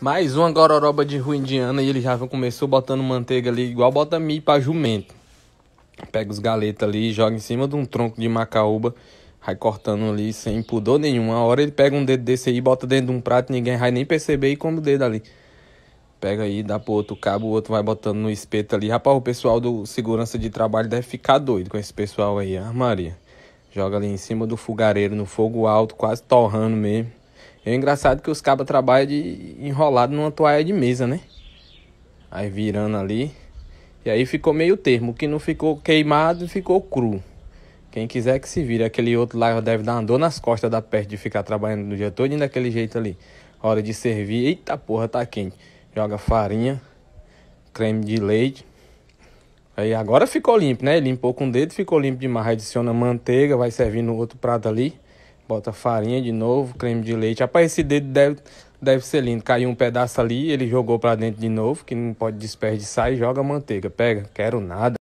Mais uma gororoba de rua indiana e ele já começou botando manteiga ali, igual bota milho pra jumento. Pega os galetas ali, joga em cima de um tronco de macaúba, vai cortando ali sem pudor nenhum. a hora ele pega um dedo desse aí, bota dentro de um prato, ninguém vai nem perceber e come o dedo ali. Pega aí, dá pro outro cabo, o outro vai botando no espeto ali. Rapaz, o pessoal do segurança de trabalho deve ficar doido com esse pessoal aí, a ah, Maria. Joga ali em cima do fogareiro, no fogo alto, quase torrando mesmo. É engraçado que os cabas trabalham de, enrolado numa toalha de mesa, né? Aí virando ali. E aí ficou meio termo. O que não ficou queimado ficou cru. Quem quiser que se vire. Aquele outro lá deve dar uma dor nas costas da peste de ficar trabalhando no dia todo e daquele jeito ali. Hora de servir. Eita porra, tá quente. Joga farinha, creme de leite. Aí agora ficou limpo, né? Limpou com o dedo, ficou limpo demais. Adiciona manteiga, vai servir no outro prato ali. Bota farinha de novo, creme de leite. Rapaz, esse dedo deve, deve ser lindo. Caiu um pedaço ali, ele jogou para dentro de novo, que não pode desperdiçar e joga manteiga. Pega, quero nada.